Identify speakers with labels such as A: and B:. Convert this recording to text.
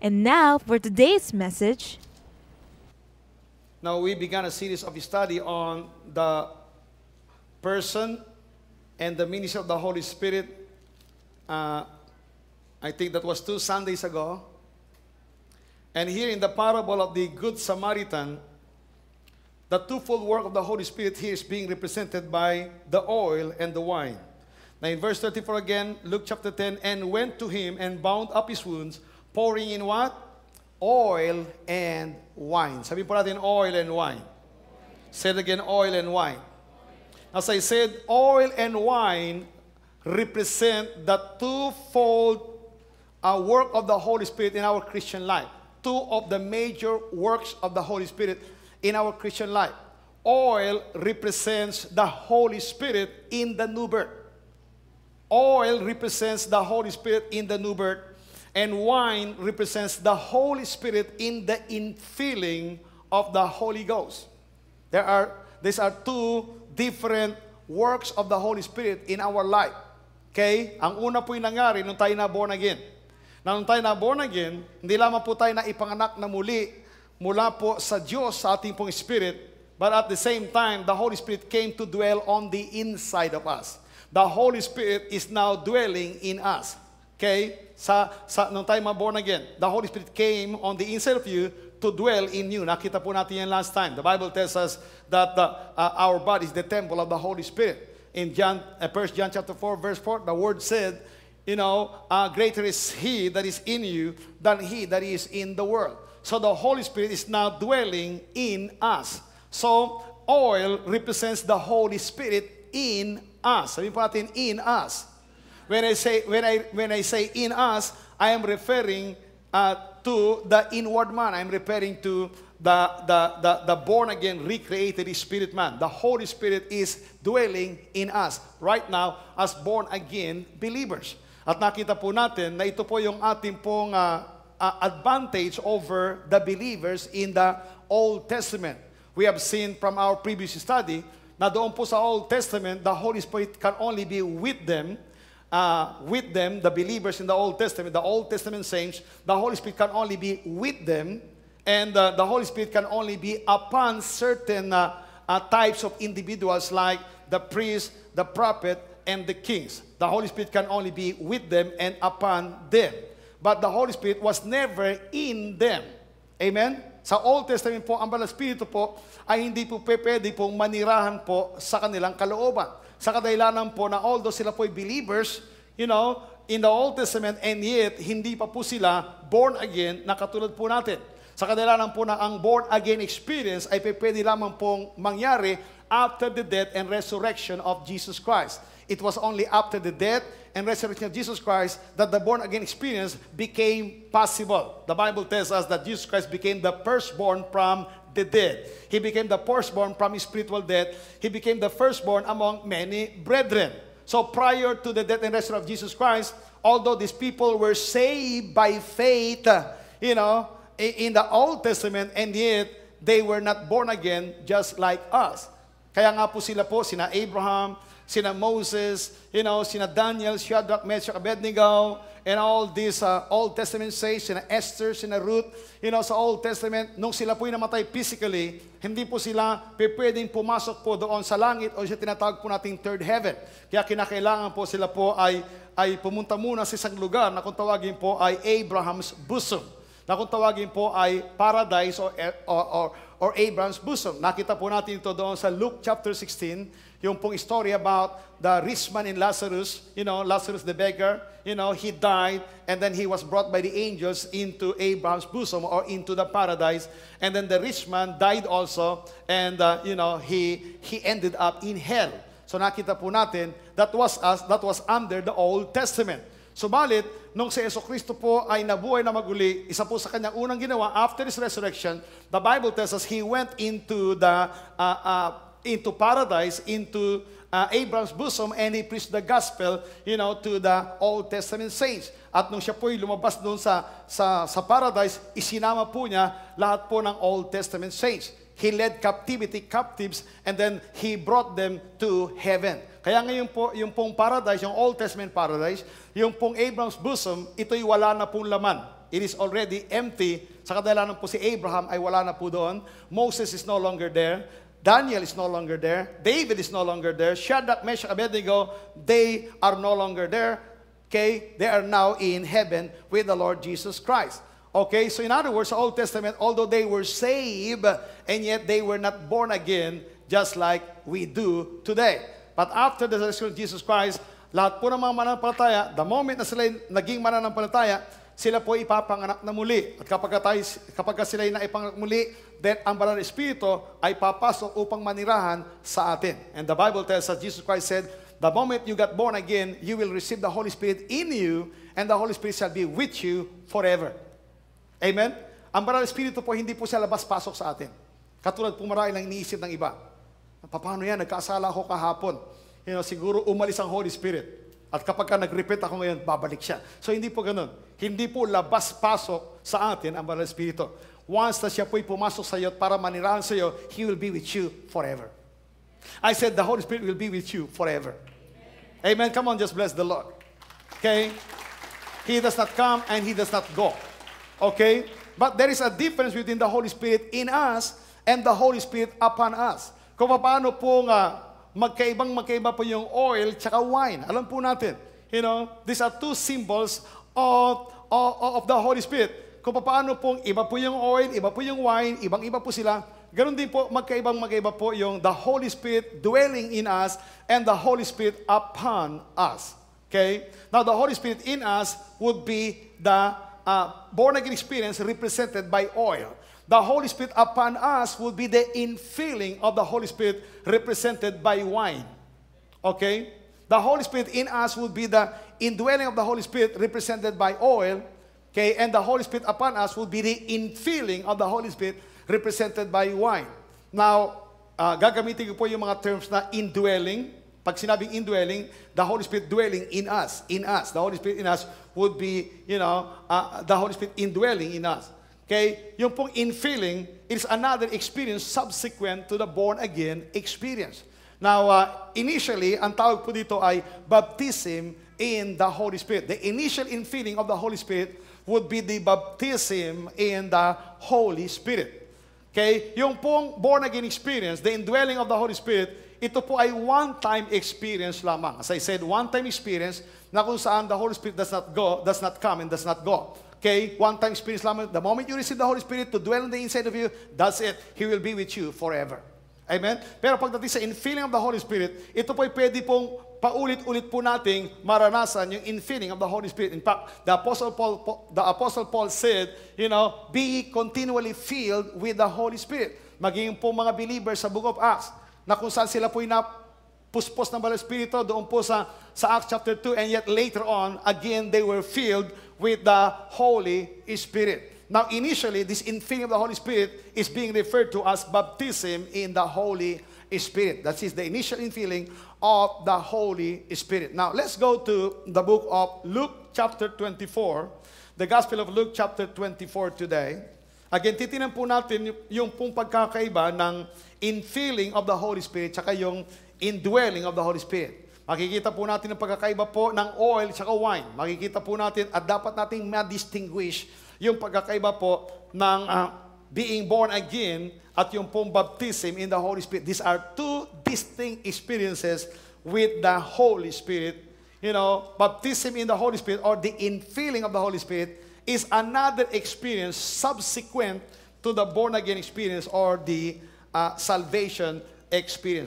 A: And now for today's message. Now we began a series of study on the person and the ministry of the Holy Spirit. Uh, I think that was two Sundays ago. And here in the parable of the Good Samaritan, the twofold work of the Holy Spirit here is being represented by the oil and the wine. Now in verse 34 again, Luke chapter 10, and went to him and bound up his wounds pouring in what? Oil and wine. Sabi po natin, oil and wine. Say it again, oil and wine. As I said, oil and wine represent the twofold uh, work of the Holy Spirit in our Christian life. Two of the major works of the Holy Spirit in our Christian life. Oil represents the Holy Spirit in the new birth. Oil represents the Holy Spirit in the new birth. and wine represents the Holy Spirit in the infilling of the Holy Ghost. There are, these are two different works of the Holy Spirit in our life. Okay? Ang una po yung nangyari nung tayo na born again. Na nung tayo na born again, hindi lamang po tayo na ipanganak na muli mula po sa Diyos sa ating pong Spirit, but at the same time, the Holy Spirit came to dwell on the inside of us. The Holy Spirit is now dwelling in us. Okay? Sa, sa, nung tayo born again, the Holy Spirit came on the inside of you to dwell in you. Nakita po natin yan last time. The Bible tells us that the, uh, our body is the temple of the Holy Spirit. In John, uh, 1 John chapter 4, verse 4, the word said, you know, uh, greater is he that is in you than he that is in the world. So the Holy Spirit is now dwelling in us. So oil represents the Holy Spirit in us. Sabihin po natin, in us. When I say, when I, when I say in us, I am referring uh, to the inward man. I'm referring to the, the, the, the born again, recreated spirit man. The Holy Spirit is dwelling in us right now as born again believers. At nakita po natin na ito po yung ating pong uh, uh, advantage over the believers in the Old Testament. We have seen from our previous study na doon po sa Old Testament, the Holy Spirit can only be with them uh, with them, the believers in the Old Testament, the Old Testament saints, the Holy Spirit can only be with them, and uh, the Holy Spirit can only be upon certain uh, uh, types of individuals like the priest, the prophet, and the kings. The Holy Spirit can only be with them and upon them. But the Holy Spirit was never in them. Amen? Sa Old Testament po, ang Espiritu po ay hindi po pwede pong manirahan po sa kanilang kalooban. Sa kadahilanan po na although sila po ay believers, you know, in the Old Testament and yet hindi pa po sila born again na katulad po natin. Sa kadahilanan po na ang born again experience ay pwede lamang pong mangyari after the death and resurrection of Jesus Christ. It was only after the death and resurrection of Jesus Christ that the born again experience became possible. The Bible tells us that Jesus Christ became the firstborn from the dead. He became the firstborn from his spiritual death. He became the firstborn among many brethren. So prior to the death and resurrection of Jesus Christ, although these people were saved by faith, you know, in the Old Testament, and yet they were not born again just like us. Kaya nga po sila po, sina Abraham, sina Moses, you know, sina Daniel, Shadrach, Meshach, Abednego, and all these uh, Old Testament saints, sina Esther, sina Ruth, you know, sa Old Testament, nung sila po'y namatay physically, hindi po sila pwedeng pumasok po doon sa langit o siya tinatawag po nating third heaven. Kaya kinakailangan po sila po ay, ay pumunta muna sa isang lugar na kung tawagin po ay Abraham's bosom na kung tawagin po ay paradise e, or, or, or or Abraham's bosom. Nakita po natin ito doon sa Luke chapter 16, yung pong story about the rich man and Lazarus, you know, Lazarus the beggar, you know, he died and then he was brought by the angels into Abraham's bosom or into the paradise. And then the rich man died also and, uh, you know, he, he ended up in hell. So nakita po natin, that was us, that was under the Old Testament. Subalit, nung si Yeso Kristo po ay nabuhay na maguli, isa po sa kanyang unang ginawa after His resurrection, the Bible tells us He went into the uh, uh, into paradise, into uh, Abraham's bosom and he preached the gospel, you know, to the Old Testament saints. At nung siya po ay lumabas doon sa, sa, sa paradise, isinama po niya lahat po ng Old Testament saints. He led captivity captives and then He brought them to heaven. Kaya ngayon po, yung pong paradise, yung Old Testament paradise, yung pong Abraham's bosom, ito'y wala na pong laman. It is already empty. Sa kadalanan po si Abraham ay wala na po doon. Moses is no longer there. Daniel is no longer there. David is no longer there. Shadrach, Meshach, Abednego, they are no longer there. Okay? They are now in heaven with the Lord Jesus Christ. Okay, so in other words, Old Testament, although they were saved, and yet they were not born again, just like we do today. But after the resurrection of Jesus Christ, lahat po ng mga mananampalataya, the moment na sila naging mananampalataya, sila po ipapanganak na muli. At kapag, tayo, kapag sila ay naipanganak muli, then ang banal espiritu ay papasok upang manirahan sa atin. And the Bible tells us, Jesus Christ said, The moment you got born again, you will receive the Holy Spirit in you, and the Holy Spirit shall be with you forever. Amen? Ang banal espiritu po, hindi po siya labas-pasok sa atin. Katulad po marami ng iniisip ng iba. Paano yan? Nagkaasala ako kahapon. You know, siguro umalis ang Holy Spirit. At kapag ka nag-repent ako ngayon, babalik siya. So hindi po ganun. Hindi po labas-pasok sa atin ang Banal Espiritu. Once na siya po'y pumasok sa iyo para manirahan sa iyo, He will be with you forever. I said, the Holy Spirit will be with you forever. Amen. Amen. Come on, just bless the Lord. Okay? He does not come and He does not go. Okay? But there is a difference between the Holy Spirit in us and the Holy Spirit upon us. Kung paano po nga magkaibang magkaiba po yung oil tsaka wine. Alam po natin, you know, these are two symbols of, of, of the Holy Spirit. Kung paano po iba po yung oil, iba po yung wine, ibang-iba po sila. Ganon din po, magkaibang magkaiba po yung the Holy Spirit dwelling in us and the Holy Spirit upon us. Okay? Now, the Holy Spirit in us would be the uh, born again experience represented by oil. The Holy Spirit upon us will be the infilling of the Holy Spirit represented by wine. Okay? The Holy Spirit in us would be the indwelling of the Holy Spirit represented by oil. Okay? And the Holy Spirit upon us would be the infilling of the Holy Spirit represented by wine. Now, uh, gagamitin ko po yung mga terms na indwelling, pag sinabing indwelling, the Holy Spirit dwelling in us, in us. The Holy Spirit in us would be, you know, uh, the Holy Spirit indwelling in us. Okay? Yung pong infilling is another experience subsequent to the born-again experience. Now, uh, initially, ang tawag po dito ay baptism in the Holy Spirit. The initial infilling of the Holy Spirit would be the baptism in the Holy Spirit. Okay? Yung pong born-again experience, the indwelling of the Holy Spirit ito po ay one-time experience lamang. As I said, one-time experience na kung saan the Holy Spirit does not go, does not come, and does not go. Okay? One-time experience lamang. The moment you receive the Holy Spirit to dwell in the inside of you, that's it. He will be with you forever. Amen? Pero pagdating sa infilling of the Holy Spirit, ito po ay pwede pong paulit-ulit po nating maranasan yung infilling of the Holy Spirit. In fact, the Apostle Paul, the Apostle Paul said, you know, be continually filled with the Holy Spirit. Maging po mga believers sa Book of Acts na kung saan sila po'y napuspos ng Balang Espiritu doon po sa, sa Acts chapter 2. And yet later on, again, they were filled with the Holy Spirit. Now, initially, this infilling of the Holy Spirit is being referred to as baptism in the Holy Spirit. That is the initial infilling of the Holy Spirit. Now, let's go to the book of Luke chapter 24, the Gospel of Luke chapter 24 today. Again, titinan po natin yung pong pagkakaiba ng infilling of the Holy Spirit tsaka yung indwelling of the Holy Spirit. Makikita po natin ang pagkakaiba po ng oil tsaka wine. Makikita po natin at dapat nating ma-distinguish yung pagkakaiba po ng uh, being born again at yung pong baptism in the Holy Spirit. These are two distinct experiences with the Holy Spirit. You know, baptism in the Holy Spirit or the infilling of the Holy Spirit is another experience subsequent to the born again experience or the uh, salvation experience.